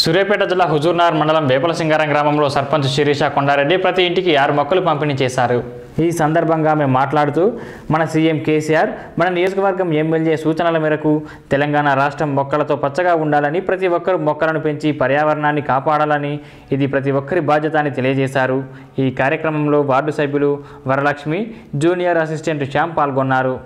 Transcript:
సూర్యాపేట జిల్లా హుజూర్నగర్ మండలం వేపల సింగారం గ్రామంలో సర్పంచ్ శిరీష కొండారెడ్డి ప్రతి ఇంటికి ఆరు మొక్కలు పంపిణీ చేశారు ఈ సందర్భంగా ఆమె మాట్లాడుతూ మన సీఎం కేసీఆర్ మన నియోజకవర్గం ఎమ్మెల్యే సూచనల మేరకు తెలంగాణ రాష్ట్రం మొక్కలతో పచ్చగా ఉండాలని ప్రతి ఒక్కరు మొక్కలను పెంచి పర్యావరణాన్ని కాపాడాలని ఇది ప్రతి ఒక్కరి బాధ్యత అని తెలియజేశారు ఈ కార్యక్రమంలో వార్డు సభ్యులు వరలక్ష్మి జూనియర్ అసిస్టెంట్ శ్యామ్ పాల్గొన్నారు